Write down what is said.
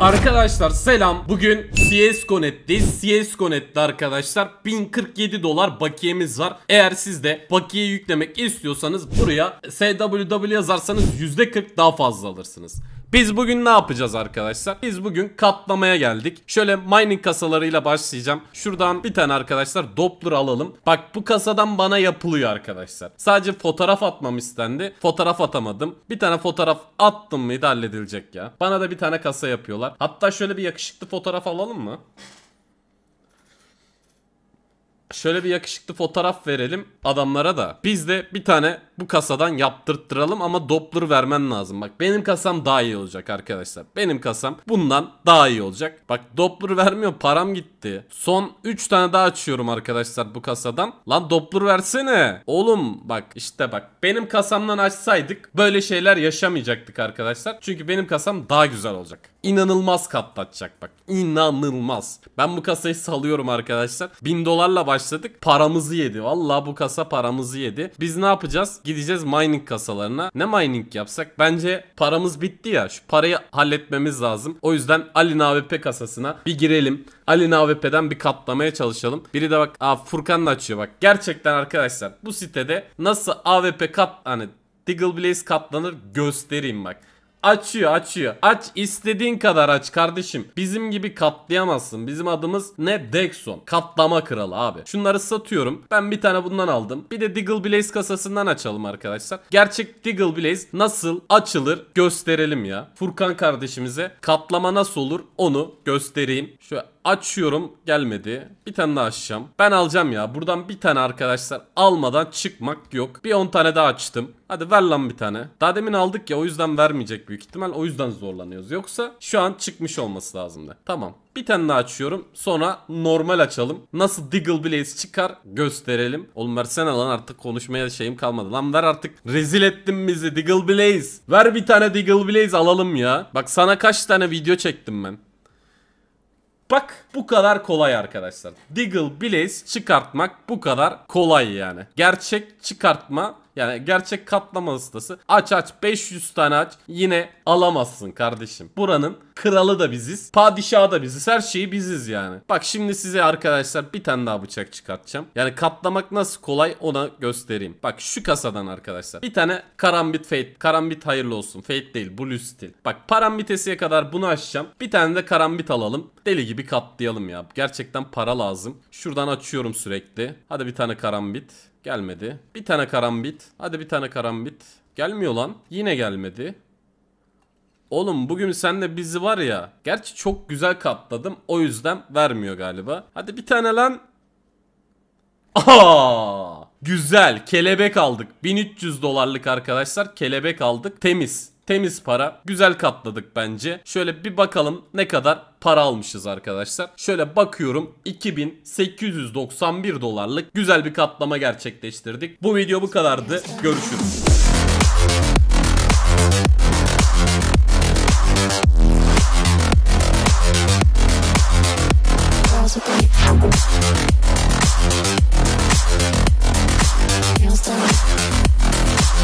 Arkadaşlar selam. Bugün CSGO.net'teyiz. CSGO.net'te arkadaşlar 1047 dolar bakiyemiz var. Eğer sizde bakiye yüklemek istiyorsanız buraya SWW yazarsanız %40 daha fazla alırsınız. Biz bugün ne yapacağız arkadaşlar? Biz bugün katlamaya geldik. Şöyle mining kasalarıyla başlayacağım. Şuradan bir tane arkadaşlar Doppler alalım. Bak bu kasadan bana yapılıyor arkadaşlar. Sadece fotoğraf atmam istendi. Fotoğraf atamadım. Bir tane fotoğraf attım mıydı halledilecek ya. Bana da bir tane kasa yapıyorlar. Hatta şöyle bir yakışıklı fotoğraf alalım mı? şöyle bir yakışıklı fotoğraf verelim adamlara da. Biz de bir tane bu kasadan yaptırttıralım ama Doppler vermen lazım. Bak benim kasam daha iyi olacak arkadaşlar. Benim kasam bundan daha iyi olacak. Bak Doppler vermiyor param gitti. Son 3 tane daha açıyorum arkadaşlar bu kasadan. Lan Doppler versene. Oğlum bak işte bak benim kasamdan açsaydık böyle şeyler yaşamayacaktık arkadaşlar. Çünkü benim kasam daha güzel olacak inanılmaz katlatacak bak. İnanılmaz. Ben bu kasayı salıyorum arkadaşlar. 1000 dolarla başladık. Paramızı yedi. Valla bu kasa paramızı yedi. Biz ne yapacağız? Gideceğiz mining kasalarına. Ne mining yapsak? Bence paramız bitti ya. Şu parayı halletmemiz lazım. O yüzden Ali AWP kasasına bir girelim. Ali AWP'den bir katlamaya çalışalım. Biri de bak aa Furkan da açıyor bak. Gerçekten arkadaşlar bu sitede nasıl AWP kat hani Diggle Blaze katlanır göstereyim bak. Açıyor açıyor. Aç istediğin kadar aç kardeşim. Bizim gibi katlayamazsın. Bizim adımız ne? Dexon. Katlama kralı abi. Şunları satıyorum. Ben bir tane bundan aldım. Bir de Diggle Blaze kasasından açalım arkadaşlar. Gerçek Diggle Blaze nasıl açılır gösterelim ya. Furkan kardeşimize katlama nasıl olur onu göstereyim. Şöyle Açıyorum gelmedi. Bir tane daha açacağım. Ben alacağım ya. Buradan bir tane arkadaşlar almadan çıkmak yok. Bir 10 tane daha açtım. Hadi ver lan bir tane. Daha demin aldık ya o yüzden vermeyecek büyük ihtimal. O yüzden zorlanıyoruz. Yoksa şu an çıkmış olması lazımdı. Tamam. Bir tane daha açıyorum. Sonra normal açalım. Nasıl Diggle Blaze çıkar gösterelim. Oğlum versene lan artık konuşmaya şeyim kalmadı. Lan ver artık. Rezil ettin bizi Diggle Blaze. Ver bir tane Diggle Blaze alalım ya. Bak sana kaç tane video çektim ben. Bak bu kadar kolay arkadaşlar. Diggle Blaze çıkartmak bu kadar kolay yani. Gerçek çıkartma yani gerçek katlama ıslası aç aç 500 tane aç yine alamazsın kardeşim. Buranın kralı da biziz. Padişahı da biziz. Her şeyi biziz yani. Bak şimdi size arkadaşlar bir tane daha bıçak çıkartacağım. Yani katlamak nasıl kolay ona göstereyim. Bak şu kasadan arkadaşlar. Bir tane karambit fate. Karambit hayırlı olsun. Fate değil blue steel. Bak parambitesiye kadar bunu açacağım. Bir tane de karambit alalım deli gibi katlayalım ya. Gerçekten para lazım. Şuradan açıyorum sürekli. Hadi bir tane karambit. Gelmedi. Bir tane karambit. Hadi bir tane karambit. Gelmiyor lan. Yine gelmedi. Oğlum bugün senle bizi var ya. Gerçi çok güzel katladım. O yüzden vermiyor galiba. Hadi bir tane lan. Aa! Güzel kelebek aldık. 1300 dolarlık arkadaşlar kelebek aldık. Temiz. Temiz para. Güzel katladık bence. Şöyle bir bakalım ne kadar para almışız arkadaşlar. Şöyle bakıyorum 2891 dolarlık güzel bir katlama gerçekleştirdik. Bu video bu kadardı. Görüşürüz.